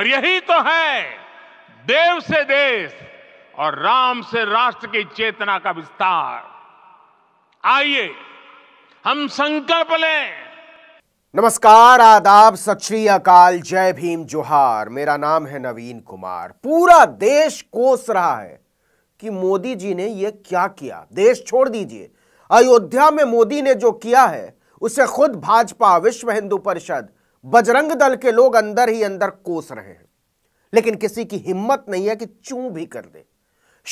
और यही तो है देव से देश और राम से राष्ट्र की चेतना का विस्तार आइए हम संकल्प लें नमस्कार आदाब सत श्री अकाल जय भीम जोहार मेरा नाम है नवीन कुमार पूरा देश कोस रहा है कि मोदी जी ने यह क्या किया देश छोड़ दीजिए अयोध्या में मोदी ने जो किया है उसे खुद भाजपा विश्व हिंदू परिषद बजरंग दल के लोग अंदर ही अंदर कोस रहे हैं लेकिन किसी की हिम्मत नहीं है कि चू भी कर दे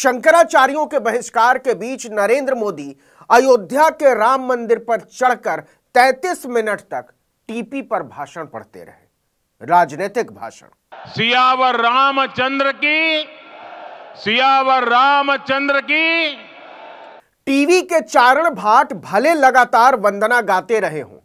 शंकराचार्यों के बहिष्कार के बीच नरेंद्र मोदी अयोध्या के राम मंदिर पर चढ़कर 33 मिनट तक टीपी पर भाषण पढ़ते रहे राजनीतिक भाषण सियावर रामचंद्र की सियावर रामचंद्र की टीवी के चारण भाट भले लगातार वंदना गाते रहे हों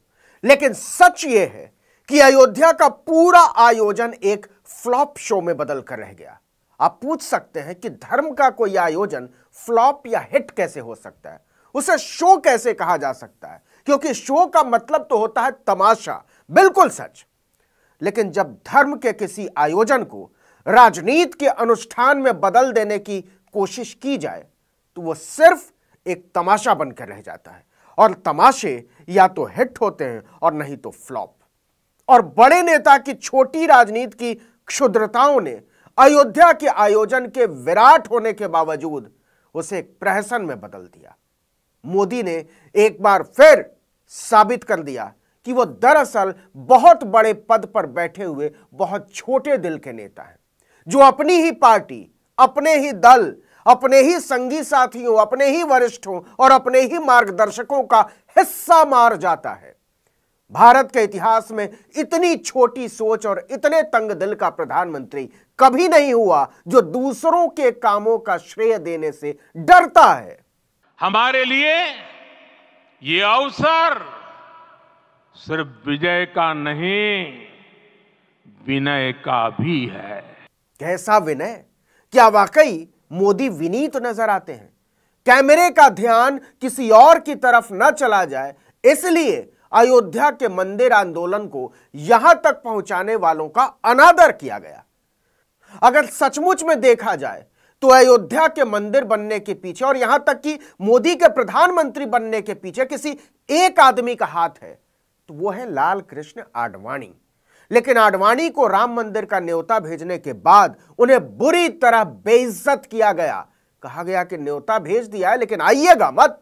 लेकिन सच यह है कि अयोध्या का पूरा आयोजन एक फ्लॉप शो में बदल कर रह गया आप पूछ सकते हैं कि धर्म का कोई आयोजन फ्लॉप या हिट कैसे हो सकता है उसे शो कैसे कहा जा सकता है क्योंकि शो का मतलब तो होता है तमाशा बिल्कुल सच लेकिन जब धर्म के किसी आयोजन को राजनीति के अनुष्ठान में बदल देने की कोशिश की जाए तो वो सिर्फ एक तमाशा बनकर रह जाता है और तमाशे या तो हिट होते हैं और नहीं तो फ्लॉप और बड़े नेता की छोटी राजनीति की क्षुद्रताओं ने अयोध्या के आयोजन के विराट होने के बावजूद उसे एक प्रहसन में बदल दिया मोदी ने एक बार फिर साबित कर दिया कि वो दरअसल बहुत बड़े पद पर बैठे हुए बहुत छोटे दिल के नेता हैं जो अपनी ही पार्टी अपने ही दल अपने ही संगी साथियों अपने ही वरिष्ठों और अपने ही मार्गदर्शकों का हिस्सा मार जाता है भारत के इतिहास में इतनी छोटी सोच और इतने तंग दिल का प्रधानमंत्री कभी नहीं हुआ जो दूसरों के कामों का श्रेय देने से डरता है हमारे लिए ये अवसर सिर्फ विजय का नहीं विनय का भी है कैसा विनय क्या वाकई मोदी विनीत तो नजर आते हैं कैमरे का ध्यान किसी और की तरफ न चला जाए इसलिए अयोध्या के मंदिर आंदोलन को यहां तक पहुंचाने वालों का अनादर किया गया अगर सचमुच में देखा जाए तो अयोध्या के मंदिर बनने के पीछे और यहां तक कि मोदी के प्रधानमंत्री बनने के पीछे किसी एक आदमी का हाथ है तो वो है लाल कृष्ण आडवाणी लेकिन आडवाणी को राम मंदिर का न्योता भेजने के बाद उन्हें बुरी तरह बेइज्जत किया गया कहा गया कि न्योता भेज दिया है लेकिन आइएगा मत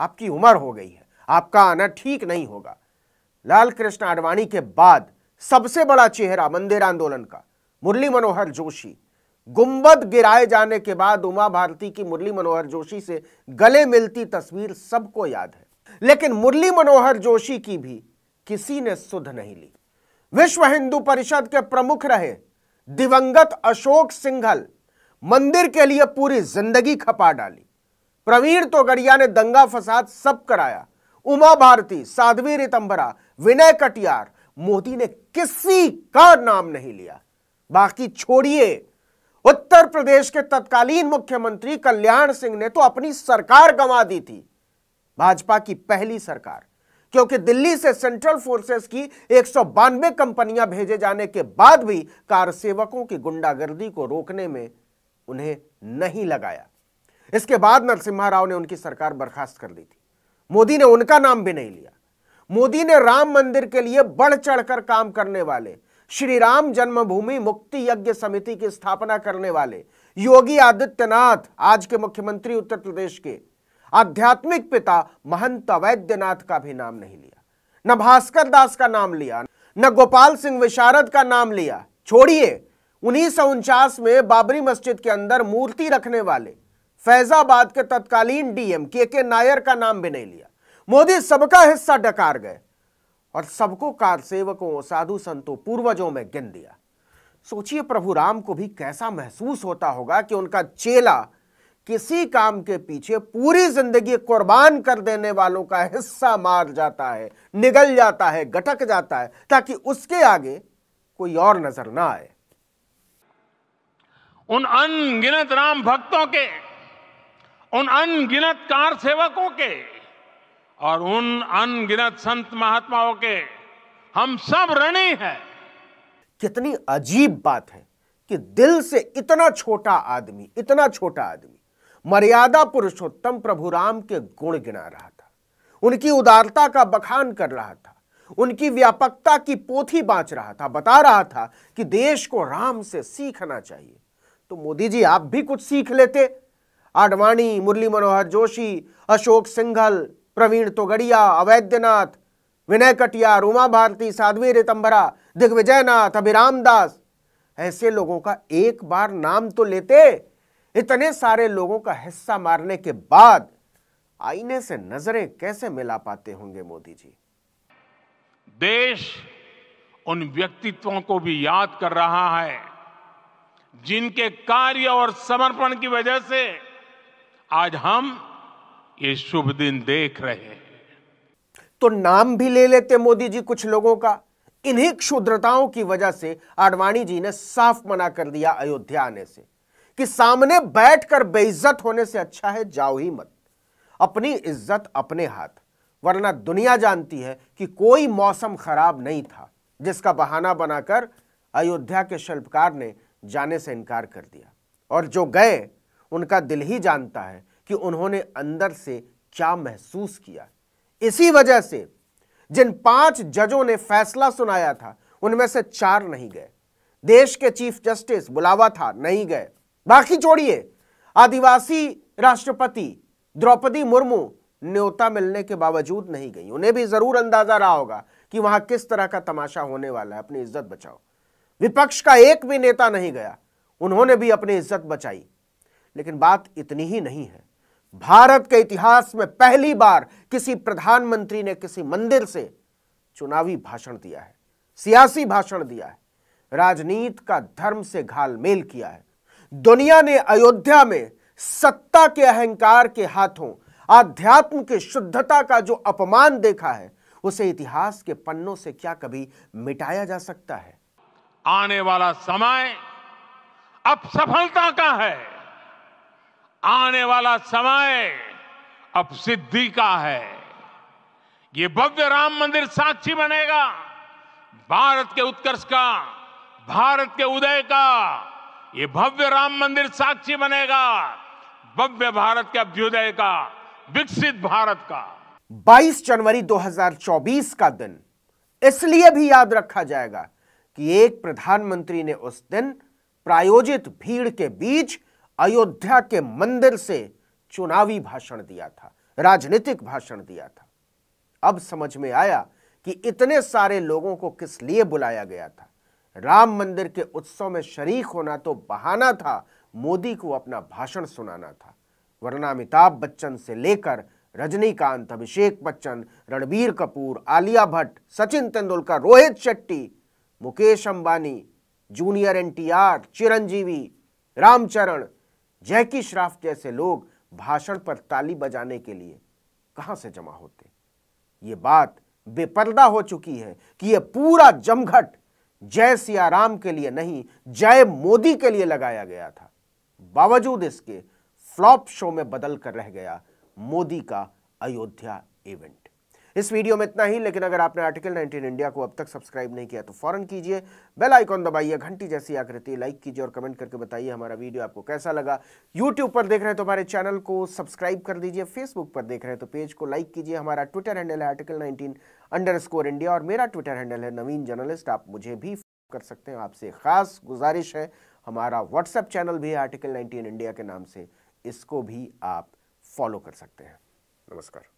आपकी उम्र हो गई है आपका आना ठीक नहीं होगा लाल कृष्ण आडवाणी के बाद सबसे बड़ा चेहरा मंदिर आंदोलन का मुरली मनोहर जोशी गुंबद गिराए जाने के बाद उमा भारती की मुरली मनोहर जोशी से गले मिलती तस्वीर सबको याद है लेकिन मुरली मनोहर जोशी की भी किसी ने सुध नहीं ली विश्व हिंदू परिषद के प्रमुख रहे दिवंगत अशोक सिंघल मंदिर के लिए पूरी जिंदगी खपा डाली प्रवीण तोगड़िया ने दंगा फसाद सब कराया उमा भारती साध्वी रितंबरा विनय कटियार मोदी ने किसी का नाम नहीं लिया बाकी छोड़िए उत्तर प्रदेश के तत्कालीन मुख्यमंत्री कल्याण सिंह ने तो अपनी सरकार गंवा दी थी भाजपा की पहली सरकार क्योंकि दिल्ली से सेंट्रल फोर्सेस की एक कंपनियां भेजे जाने के बाद भी कार सेवकों की गुंडागर्दी को रोकने में उन्हें नहीं लगाया इसके बाद नरसिम्हा राव ने उनकी सरकार बर्खास्त कर दी थी मोदी ने उनका नाम भी नहीं लिया मोदी ने राम मंदिर के लिए बढ़ चढ़कर काम करने वाले श्री राम जन्मभूमि मुक्ति यज्ञ समिति की स्थापना करने वाले योगी आदित्यनाथ आज के मुख्यमंत्री उत्तर प्रदेश के आध्यात्मिक पिता महंत वैद्यनाथ का भी नाम नहीं लिया न भास्कर दास का नाम लिया न गोपाल सिंह विशारद का नाम लिया छोड़िए उन्नीस में बाबरी मस्जिद के अंदर मूर्ति रखने वाले फैजाबाद के तत्कालीन डीएम के के नायर का नाम भी नहीं लिया मोदी सबका हिस्सा डकार गए और सबको कार सेवकों साधु संतों पूर्वजों में गिन दिया सोचिए प्रभु राम को भी कैसा महसूस होता होगा कि उनका चेला किसी काम के पीछे पूरी जिंदगी कुर्बान कर देने वालों का हिस्सा मार जाता है निगल जाता है गटक जाता है ताकि उसके आगे कोई और नजर ना आए उन अनगिनत राम भक्तों के उन अनगिनत कार सेवकों के और उन अनगिनत संत महात्माओं के हम सब ऋणी हैं कितनी अजीब बात है कि दिल से इतना छोटा आदमी इतना छोटा आदमी मर्यादा पुरुषोत्तम प्रभु राम के गुण गिना रहा था उनकी उदारता का बखान कर रहा था उनकी व्यापकता की पोथी बांच रहा था बता रहा था कि देश को राम से सीखना चाहिए तो मोदी जी आप भी कुछ सीख लेते आडवाणी मुरली मनोहर जोशी अशोक सिंघल प्रवीण तोगड़िया अवैद्यनाथ विनय कटिया रूमा भारती साध्वी रितंबरा दिग्विजय नाथ अभिराम दास ऐसे लोगों का एक बार नाम तो लेते इतने सारे लोगों का हिस्सा मारने के बाद आईने से नजरें कैसे मिला पाते होंगे मोदी जी देश उन व्यक्तित्वों को भी याद कर रहा है जिनके कार्य और समर्पण की वजह से आज हम ये शुभ दिन देख रहे हैं तो नाम भी ले लेते मोदी जी कुछ लोगों का इन्हीं क्षुद्रताओं की वजह से आडवाणी जी ने साफ मना कर दिया अयोध्या आने से कि सामने बैठकर बेइज्जत होने से अच्छा है जाओ ही मत अपनी इज्जत अपने हाथ वरना दुनिया जानती है कि कोई मौसम खराब नहीं था जिसका बहाना बनाकर अयोध्या के शिल्पकार ने जाने से इनकार कर दिया और जो गए उनका दिल ही जानता है कि उन्होंने अंदर से क्या महसूस किया इसी वजह से जिन पांच जजों ने फैसला सुनाया था उनमें से चार नहीं गए देश के चीफ जस्टिस बुलावा था नहीं गए बाकी छोड़िए आदिवासी राष्ट्रपति द्रौपदी मुर्मू न्योता मिलने के बावजूद नहीं गई उन्हें भी जरूर अंदाजा रहा होगा कि वहां किस तरह का तमाशा होने वाला है अपनी इज्जत बचाओ विपक्ष का एक भी नेता नहीं गया उन्होंने भी अपनी इज्जत बचाई लेकिन बात इतनी ही नहीं है भारत के इतिहास में पहली बार किसी प्रधानमंत्री ने किसी मंदिर से चुनावी भाषण दिया है सियासी भाषण दिया है राजनीति का धर्म से घालमेल किया है दुनिया ने अयोध्या में सत्ता के अहंकार के हाथों आध्यात्म की शुद्धता का जो अपमान देखा है उसे इतिहास के पन्नों से क्या कभी मिटाया जा सकता है आने वाला समय अब सफलता का है आने वाला समय अब सिद्धि का है ये भव्य राम मंदिर साक्षी बनेगा भारत के उत्कर्ष का भारत के उदय का ये भव्य राम मंदिर साक्षी बनेगा भव्य भारत के अभ्युदय का विकसित भारत का 22 जनवरी 2024 का दिन इसलिए भी याद रखा जाएगा कि एक प्रधानमंत्री ने उस दिन प्रायोजित भीड़ के बीच अयोध्या के मंदिर से चुनावी भाषण दिया था राजनीतिक भाषण दिया था अब समझ में आया कि इतने सारे लोगों को किस लिए बुलाया गया था राम मंदिर के उत्सव में शरीक होना तो बहाना था मोदी को अपना भाषण सुनाना था वरना अमिताभ बच्चन से लेकर रजनीकांत अभिषेक बच्चन रणबीर कपूर आलिया भट्ट सचिन तेंदुलकर रोहित शेट्टी मुकेश अंबानी जूनियर एनटीआर चिरंजीवी रामचरण जैकी श्राफ जैसे लोग भाषण पर ताली बजाने के लिए कहां से जमा होते ये बात बेपर्दा हो चुकी है कि यह पूरा जमघट जय सियाराम के लिए नहीं जय मोदी के लिए लगाया गया था बावजूद इसके फ्लॉप शो में बदल कर रह गया मोदी का अयोध्या इवेंट इस वीडियो में इतना ही लेकिन अगर आपने आर्टिकल 19 इंडिया को अब तक सब्सक्राइब नहीं किया तो फौरन कीजिए बेल आइकॉन दबाइए घंटी जैसी आकृति लाइक कीजिए और कमेंट करके बताइए हमारा वीडियो आपको कैसा लगा यूट्यूब पर देख रहे हैं तो हमारे चैनल को सब्सक्राइब कर दीजिए फेसबुक पर देख रहे हैं तो पेज को लाइक कीजिए हमारा ट्विटर हैंडल है आर्टिकल नाइनटीन अंडर इंडिया और मेरा ट्विटर हैंडल है नवीन जर्नलिस्ट आप मुझे भी कर सकते हैं आपसे खास गुजारिश है हमारा व्हाट्सएप चैनल भी आर्टिकल नाइनटीन इंडिया के नाम से इसको भी आप फॉलो कर सकते हैं नमस्कार